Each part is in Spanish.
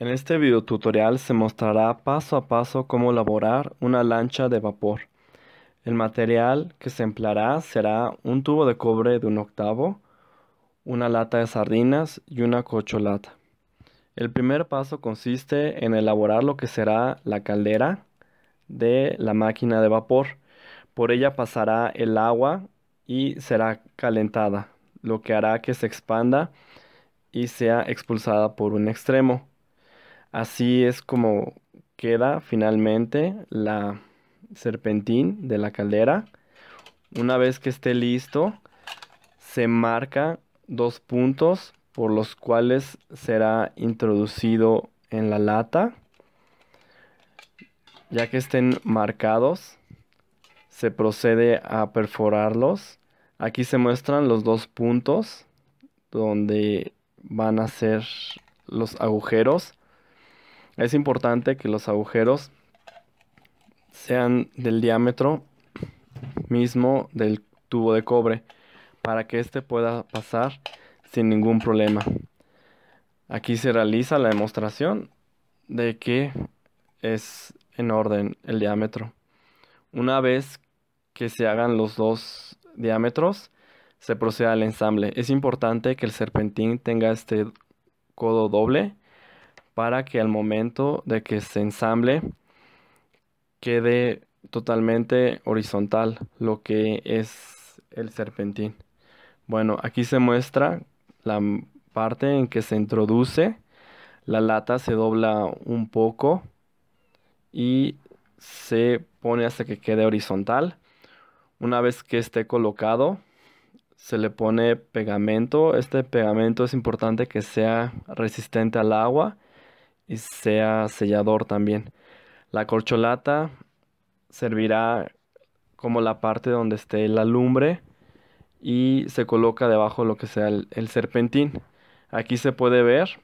En este video tutorial se mostrará paso a paso cómo elaborar una lancha de vapor. El material que se empleará será un tubo de cobre de un octavo, una lata de sardinas y una cocholata. El primer paso consiste en elaborar lo que será la caldera de la máquina de vapor. Por ella pasará el agua y será calentada, lo que hará que se expanda y sea expulsada por un extremo. Así es como queda finalmente la serpentín de la caldera. Una vez que esté listo, se marca dos puntos por los cuales será introducido en la lata. Ya que estén marcados, se procede a perforarlos. Aquí se muestran los dos puntos donde van a ser los agujeros es importante que los agujeros sean del diámetro mismo del tubo de cobre para que éste pueda pasar sin ningún problema. Aquí se realiza la demostración de que es en orden el diámetro. Una vez que se hagan los dos diámetros, se procede al ensamble. Es importante que el serpentín tenga este codo doble para que al momento de que se ensamble quede totalmente horizontal lo que es el serpentín. Bueno, aquí se muestra la parte en que se introduce, la lata se dobla un poco y se pone hasta que quede horizontal. Una vez que esté colocado, se le pone pegamento. Este pegamento es importante que sea resistente al agua sea sellador también. La corcholata servirá como la parte donde esté la lumbre y se coloca debajo lo que sea el, el serpentín. Aquí se puede ver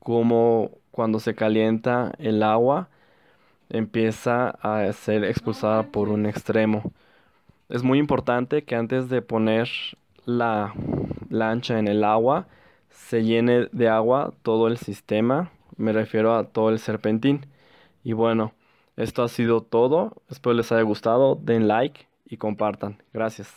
como cuando se calienta el agua empieza a ser expulsada por un extremo. Es muy importante que antes de poner la lancha en el agua se llene de agua todo el sistema me refiero a todo el serpentín. Y bueno, esto ha sido todo. Espero les haya gustado. Den like y compartan. Gracias.